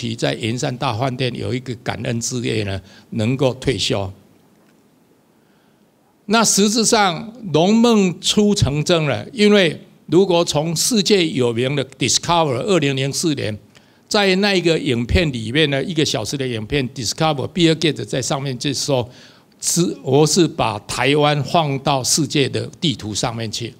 其在云山大饭店有一个感恩之夜呢，能够退休。那实质上，龙梦初成真了。因为如果从世界有名的 Discover 二零零四年，在那个影片里面呢，一个小时的影片 Discover Bill Gates 在上面就说：“是我是把台湾放到世界的地图上面去。”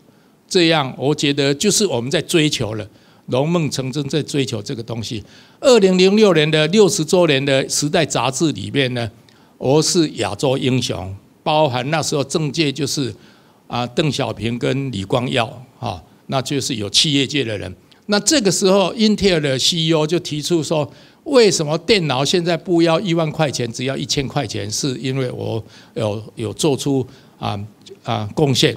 这样，我觉得就是我们在追求了。龙梦成真在追求这个东西。二零零六年的六十周年的时代杂志里面呢，我是亚洲英雄，包含那时候政界就是啊邓小平跟李光耀，哈，那就是有企业界的人。那这个时候，英特尔的 CEO 就提出说，为什么电脑现在不要一万块钱，只要一千块钱？是因为我有有做出啊啊贡献。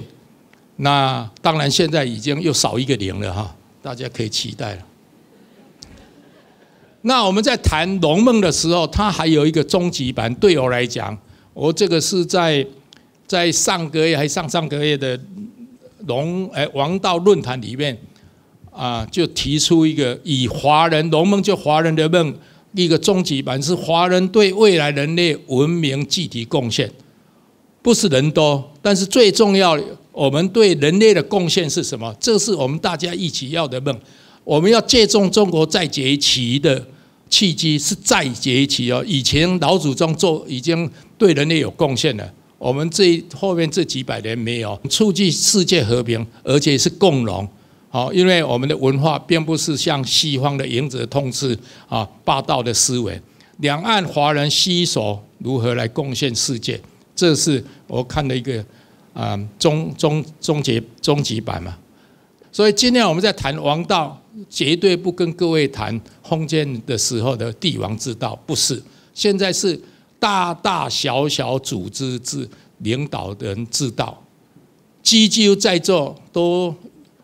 那当然现在已经又少一个零了哈。大家可以期待了。那我们在谈龙梦的时候，它还有一个终极版。对我来讲，我这个是在在上个月还上上个月的龙哎王道论坛里面啊，就提出一个以华人龙梦就华人的梦一个终极版是华人对未来人类文明具体贡献，不是人多，但是最重要的。我们对人类的贡献是什么？这是我们大家一起要的梦。我们要借重中国再崛起的契机，是再崛起哦。以前老祖宗做已经对人类有贡献了，我们这后面这几百年没有促进世界和平，而且是共荣。好，因为我们的文化并不是像西方的赢者通吃啊，霸道的思维。两岸华人携手如何来贡献世界？这是我看的一个。啊，终终终结终极版嘛，所以今天我们在谈王道，绝对不跟各位谈封建的时候的帝王之道，不是。现在是大大小小组织制领导人之道，基乎在座都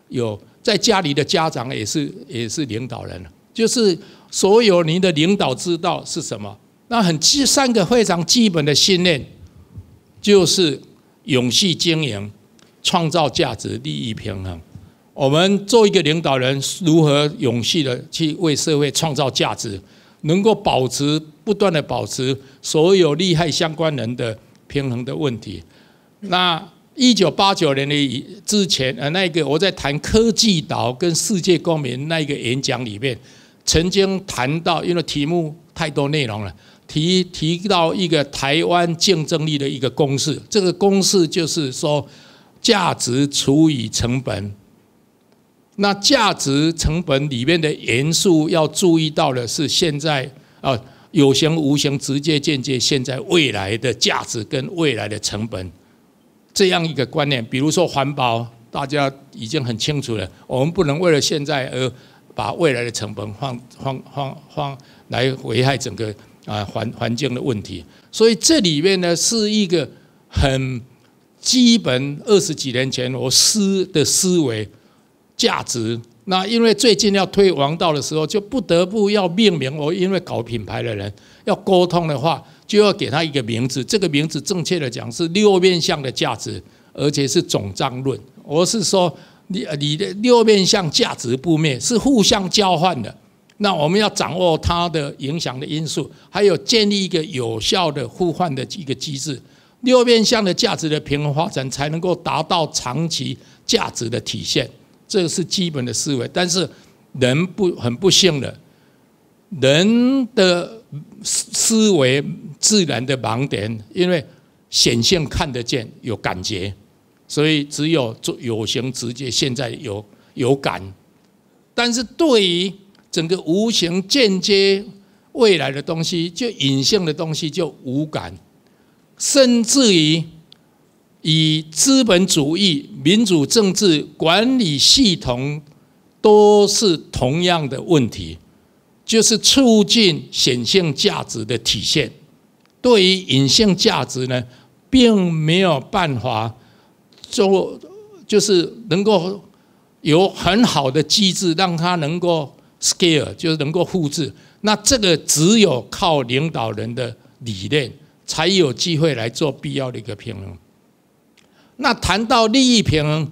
有，在家里的家长也是也是领导人就是所有您的领导之道是什么？那很基三个非常基本的信念，就是。永续经营，创造价值，利益平衡。我们做一个领导人，如何永续的去为社会创造价值，能够保持不断的保持所有利害相关人的平衡的问题。那一九八九年的之前，呃，那个我在谈科技岛跟世界公民那个演讲里面，曾经谈到，因为题目太多内容了。提提到一个台湾竞争力的一个公式，这个公式就是说价值除以成本。那价值成本里面的元素要注意到的是，现在啊有形无形、直接间接，现在未来的价值跟未来的成本这样一个观念。比如说环保，大家已经很清楚了，我们不能为了现在而把未来的成本放放放放来危害整个。啊，环环境的问题，所以这里面呢是一个很基本。二十几年前我思的思维价值，那因为最近要推王道的时候，就不得不要命名。我因为搞品牌的人要沟通的话，就要给他一个名字。这个名字正确的讲是六面相的价值，而且是总章论。我是说，你你的六面相价值不灭，是互相交换的。那我们要掌握它的影响的因素，还有建立一个有效的互换的一个机制，六面向的价值的平衡发展才能够达到长期价值的体现，这是基本的思维。但是，人不很不幸的，人的思思维自然的盲点，因为显性看得见有感觉，所以只有做有形直接现在有有感，但是对于。整个无形间接未来的东西，就隐性的东西就无感，甚至于以资本主义民主政治管理系统都是同样的问题，就是促进显性价值的体现，对于隐性价值呢，并没有办法做，就是能够有很好的机制，让它能够。Scale 就是能够复制，那这个只有靠领导人的理念，才有机会来做必要的一个平衡。那谈到利益平衡，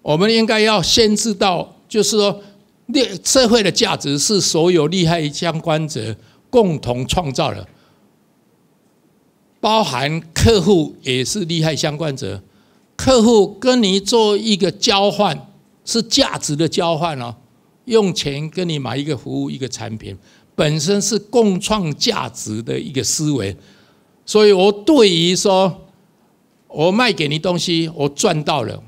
我们应该要先知道，就是说，利社会的价值是所有利害相关者共同创造的，包含客户也是利害相关者，客户跟你做一个交换，是价值的交换哦。用钱跟你买一个服务一个产品，本身是共创价值的一个思维，所以我对于说，我卖给你东西，我赚到了，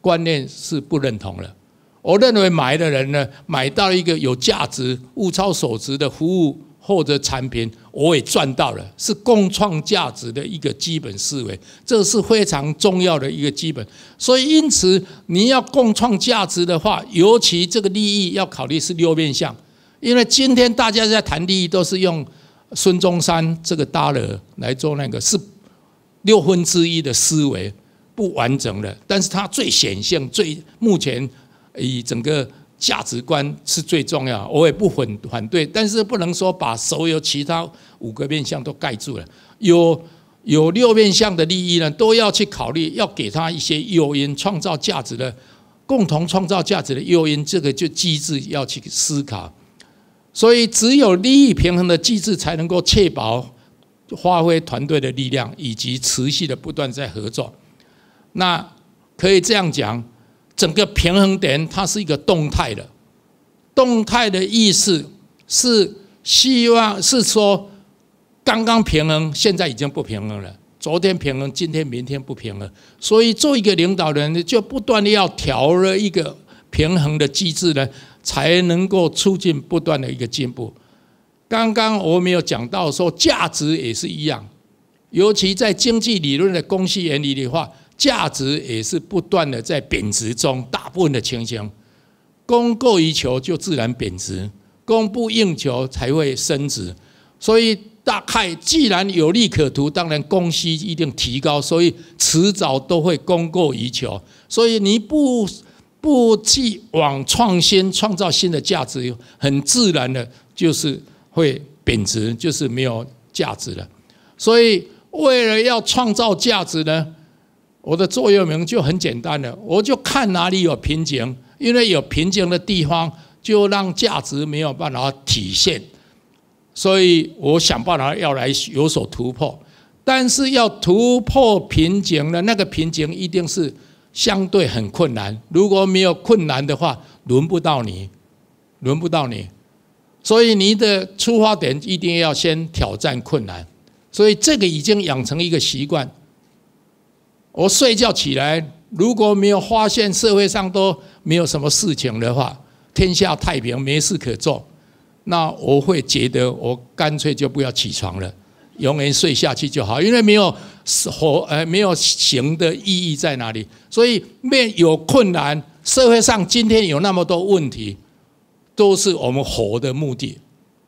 观念是不认同了。我认为买的人呢，买到一个有价值、物超所值的服务。或者产品，我也赚到了，是共创价值的一个基本思维，这是非常重要的一个基本。所以，因此你要共创价值的话，尤其这个利益要考虑是六面相，因为今天大家在谈利益，都是用孙中山这个大了来做那个，是六分之一的思维不完整的，但是它最显性、最目前以整个。价值观是最重要我也不反反对，但是不能说把所有其他五个面向都盖住了。有有六面向的利益呢，都要去考虑，要给他一些诱因，创造价值的，共同创造价值的诱因，这个就机制要去思考。所以，只有利益平衡的机制，才能够确保发挥团队的力量，以及持续的不断在合作。那可以这样讲。整个平衡点，它是一个动态的。动态的意思是，希望是说，刚刚平衡，现在已经不平衡了。昨天平衡，今天、明天不平衡。所以，做一个领导人，就不断的要调了一个平衡的机制呢，才能够促进不断的一个进步。刚刚我没有讲到说，价值也是一样，尤其在经济理论的公序原理的话。价值也是不断的在贬值中，大部分的情形，供过于求就自然贬值，供不应求才会升值。所以大概既然有利可图，当然供需一定提高，所以迟早都会供过于求。所以你不不去往创新，创造新的价值，很自然的，就是会贬值，就是没有价值了。所以为了要创造价值呢？我的座右铭就很简单了，我就看哪里有瓶颈，因为有瓶颈的地方就让价值没有办法体现，所以我想办法要来有所突破。但是要突破瓶颈呢，那个瓶颈一定是相对很困难。如果没有困难的话，轮不到你，轮不到你。所以你的出发点一定要先挑战困难，所以这个已经养成一个习惯。我睡觉起来，如果没有发现社会上都没有什么事情的话，天下太平，没事可做，那我会觉得我干脆就不要起床了，永远睡下去就好，因为没有活，呃，没有行的意义在哪里？所以面有困难，社会上今天有那么多问题，都是我们活的目的。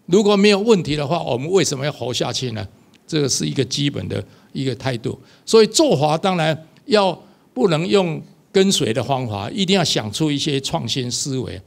如果没有问题的话，我们为什么要活下去呢？这个是一个基本的。一个态度，所以做法当然要不能用跟随的方法，一定要想出一些创新思维。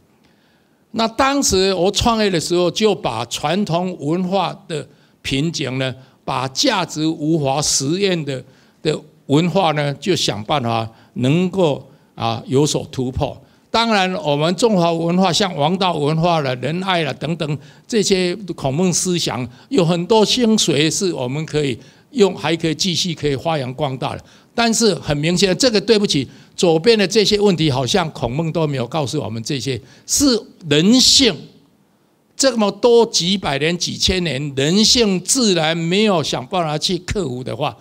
那当时我创业的时候，就把传统文化的瓶颈呢，把价值无法实验的的文化呢，就想办法能够啊有所突破。当然，我们中华文化像王道文化了、仁爱了等等这些孔孟思想，有很多精髓是我们可以。用还可以继续，可以发扬光大了。但是很明显这个对不起，左边的这些问题，好像孔孟都没有告诉我们。这些是人性，这么多几百年、几千年，人性自然没有想办法去克服的话，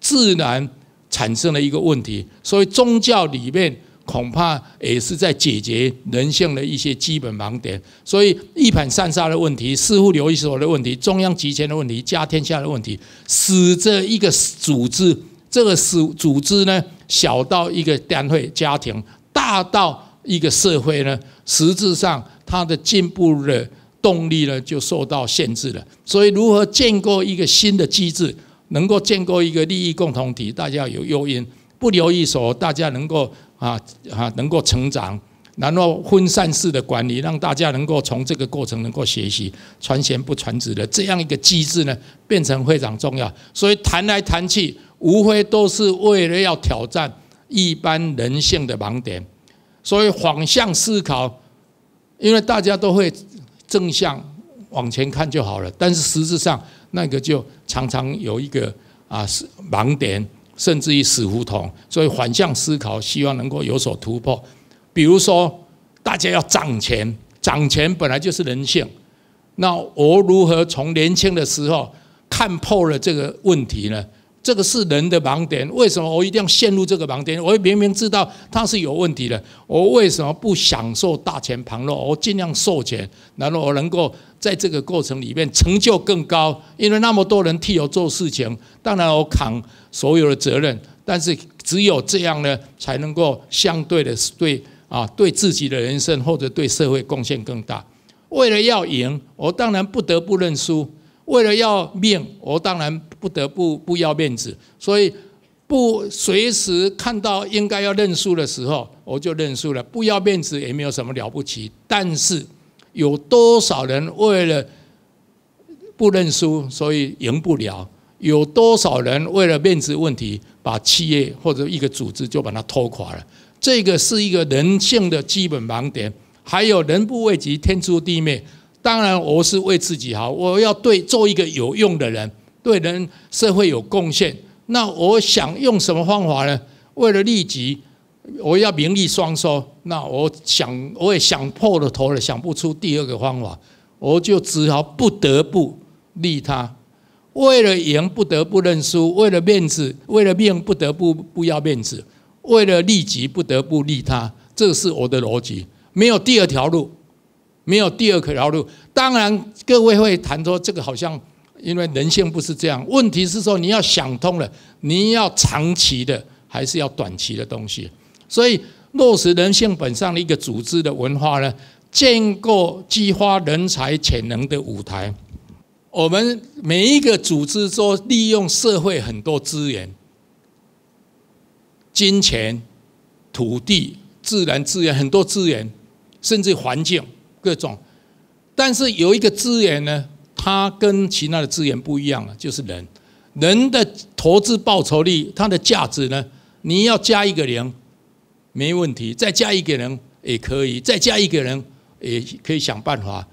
自然产生了一个问题。所以宗教里面。恐怕也是在解决人性的一些基本盲点，所以一盘散沙的问题、似乎留一手的问题、中央集权的问题、家天下的问题，使这一个组织，这个是组织呢，小到一个单位、家庭，大到一个社会呢，实质上它的进步的动力呢，就受到限制了。所以，如何建构一个新的机制，能够建构一个利益共同体，大家有诱因，不留一手，大家能够。啊啊，能够成长，然后分散式的管理，让大家能够从这个过程能够学习，传贤不传子的这样一个机制呢，变成非常重要。所以谈来谈去，无非都是为了要挑战一般人性的盲点，所以反向思考，因为大家都会正向往前看就好了，但是实质上那个就常常有一个啊盲点。甚至于死胡同，所以反向思考，希望能够有所突破。比如说，大家要涨钱，涨钱本来就是人性。那我如何从年轻的时候看破了这个问题呢？这个是人的盲点，为什么我一定要陷入这个盲点？我明明知道它是有问题的，我为什么不享受大钱旁落？我尽量受钱，然后我能够在这个过程里面成就更高。因为那么多人替我做事情，当然我扛所有的责任，但是只有这样呢，才能够相对的对啊，对自己的人生或者对社会贡献更大。为了要赢，我当然不得不认输。为了要面，我当然不得不不要面子，所以不随时看到应该要认输的时候，我就认输了。不要面子也没有什么了不起，但是有多少人为了不认输，所以赢不了？有多少人为了面子问题，把企业或者一个组织就把它拖垮了？这个是一个人性的基本盲点，还有人不为己，天诛地灭。当然，我是为自己好，我要对做一个有用的人，对人社会有贡献。那我想用什么方法呢？为了利己，我要名利双收。那我想，我也想破了头了，想不出第二个方法，我就只好不得不利他。为了赢，不得不认输；为了面子，为了命，不得不不要面子；为了利己，不得不利他。这是我的逻辑，没有第二条路。没有第二可饶路。当然，各位会谈说这个好像，因为人性不是这样。问题是说，你要想通了，你要长期的，还是要短期的东西？所以，落实人性本上的一个组织的文化呢，建构激发人才潜能的舞台。我们每一个组织说，利用社会很多资源，金钱、土地、自然资源很多资源，甚至环境。各种，但是有一个资源呢，它跟其他的资源不一样了，就是人。人的投资报酬率，它的价值呢，你要加一个人，没问题；再加一个人也可以，再加一个人也可以想办法。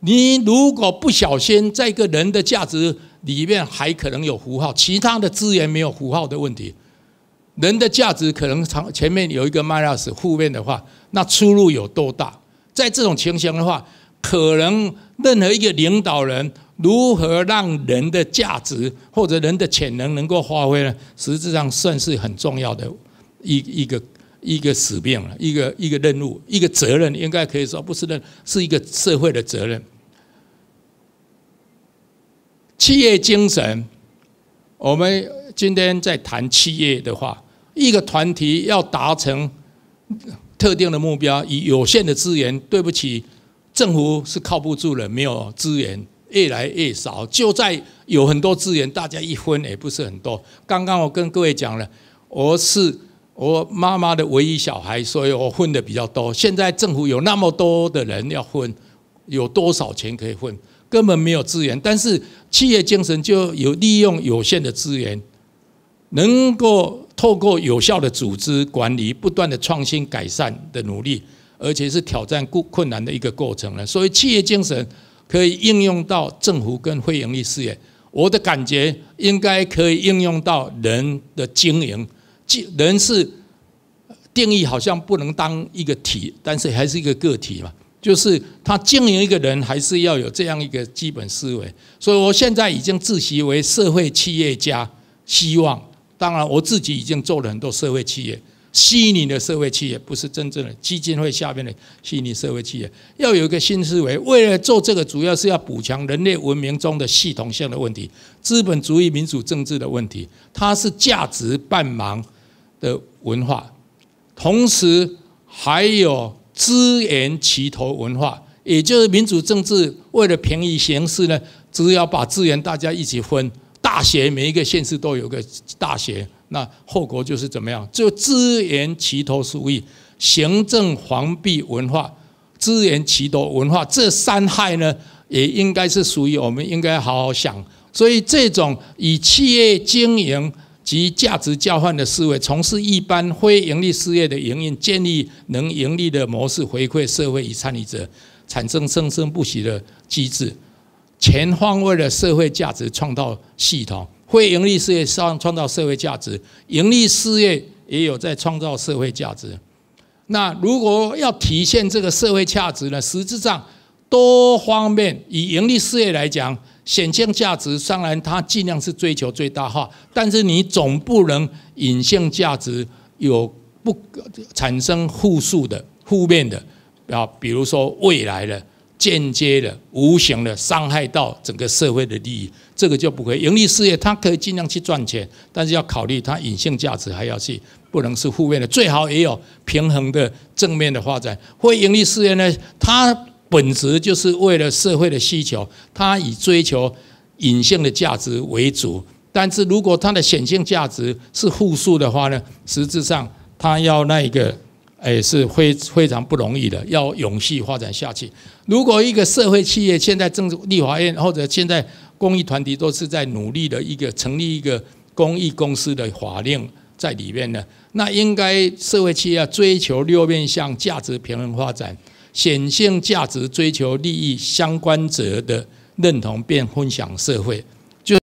你如果不小心，在一个人的价值里面还可能有符号，其他的资源没有符号的问题，人的价值可能长前面有一个 minus，负面的话，那出入有多大？在这种情形的话，可能任何一个领导人如何让人的价值或者人的潜能能够发挥呢？实质上算是很重要的一一个一个使命了，一个一个任务，一个责任，应该可以说不是任，是一个社会的责任。企业精神，我们今天在谈企业的话，一个团体要达成。特定的目标，以有限的资源，对不起，政府是靠不住了，没有资源越来越少，就在有很多资源，大家一分也不是很多。刚刚我跟各位讲了，我是我妈妈的唯一小孩，所以我混的比较多。现在政府有那么多的人要混，有多少钱可以混，根本没有资源。但是企业精神就有利用有限的资源，能够。透过有效的组织管理、不断的创新改善的努力，而且是挑战固困难的一个过程了。所以，企业精神可以应用到政府跟非盈利事业，我的感觉应该可以应用到人的经营。人是定义好像不能当一个体，但是还是一个个体嘛。就是他经营一个人，还是要有这样一个基本思维。所以我现在已经自习为社会企业家，希望。当然，我自己已经做了很多社会企业，虚拟的社会企业不是真正的基金会下面的虚拟社会企业，要有一个新思维。为了做这个，主要是要补强人类文明中的系统性的问题，资本主义民主政治的问题，它是价值半盲的文化，同时还有资源齐头文化，也就是民主政治为了便宜形式呢，只要把资源大家一起分。大学每一个县市都有个大学，那后果就是怎么样？就资源奇多收益，行政黄弊文化，资源奇多文化，这三害呢，也应该是属于我们应该好好想。所以，这种以企业经营及价值交换的思维，从事一般非盈利事业的营运，建立能盈利的模式，回馈社会与参与者，产生生生不息的机制。全方位的社会价值创造系统，非盈利事业上创造社会价值，盈利事业也有在创造社会价值。那如果要体现这个社会价值呢？实质上多方面，以盈利事业来讲，显性价值当然它尽量是追求最大化，但是你总不能隐性价值有不产生负数的负面的啊，比如说未来的。间接的、无形的伤害到整个社会的利益，这个就不会盈利事业，它可以尽量去赚钱，但是要考虑它隐性价值还要去，不能是负面的，最好也有平衡的正面的发展。非盈利事业呢，它本质就是为了社会的需求，它以追求隐性的价值为主，但是如果它的显性价值是负数的话呢，实质上它要那一个。哎，是非非常不容易的，要永续发展下去。如果一个社会企业现在正立法院，或者现在公益团体都是在努力的一个成立一个公益公司的法令在里面呢，那应该社会企业要追求六面向价值平衡发展，显性价值追求利益相关者的认同并分享社会。